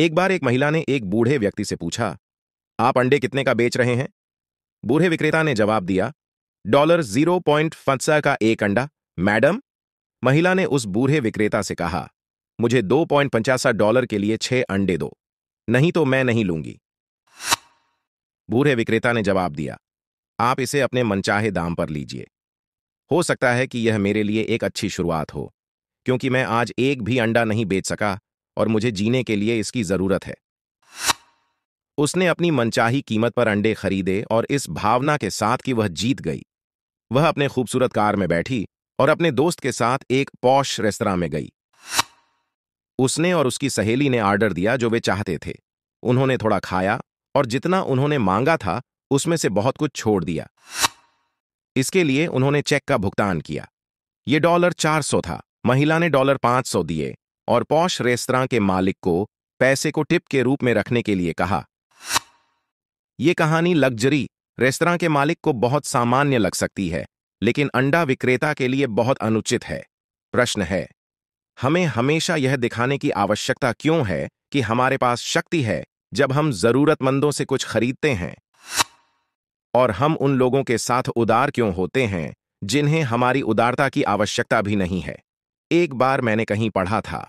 एक बार एक महिला ने एक बूढ़े व्यक्ति से पूछा आप अंडे कितने का बेच रहे हैं बूढ़े विक्रेता ने जवाब दिया डॉलर जीरो पॉइंट फंसा का एक अंडा मैडम महिला ने उस बूढ़े विक्रेता से कहा मुझे दो पॉइंट पंचासा डॉलर के लिए छह अंडे दो नहीं तो मैं नहीं लूंगी बूढ़े विक्रेता ने जवाब दिया आप इसे अपने मनचाहे दाम पर लीजिए हो सकता है कि यह मेरे लिए एक अच्छी शुरुआत हो क्योंकि मैं आज एक भी अंडा नहीं बेच सका और मुझे जीने के लिए इसकी ज़रूरत है उसने अपनी मनचाही कीमत पर अंडे खरीदे और इस भावना के साथ कि वह जीत गई वह अपने खूबसूरत कार में बैठी और अपने दोस्त के साथ एक पौश रेस्तरा में गई उसने और उसकी सहेली ने आर्डर दिया जो वे चाहते थे उन्होंने थोड़ा खाया और जितना उन्होंने मांगा था उसमें से बहुत कुछ छोड़ दिया इसके लिए उन्होंने चेक का भुगतान किया ये डॉलर 400 था महिला ने डॉलर 500 दिए और पौश रेस्तरा के मालिक को पैसे को टिप के रूप में रखने के लिए कहा ये कहानी लग्जरी रेस्तरा के मालिक को बहुत सामान्य लग सकती है लेकिन अंडा विक्रेता के लिए बहुत अनुचित है प्रश्न है हमें हमेशा यह दिखाने की आवश्यकता क्यों है कि हमारे पास शक्ति है जब हम जरूरतमंदों से कुछ खरीदते हैं और हम उन लोगों के साथ उदार क्यों होते हैं जिन्हें हमारी उदारता की आवश्यकता भी नहीं है एक बार मैंने कहीं पढ़ा था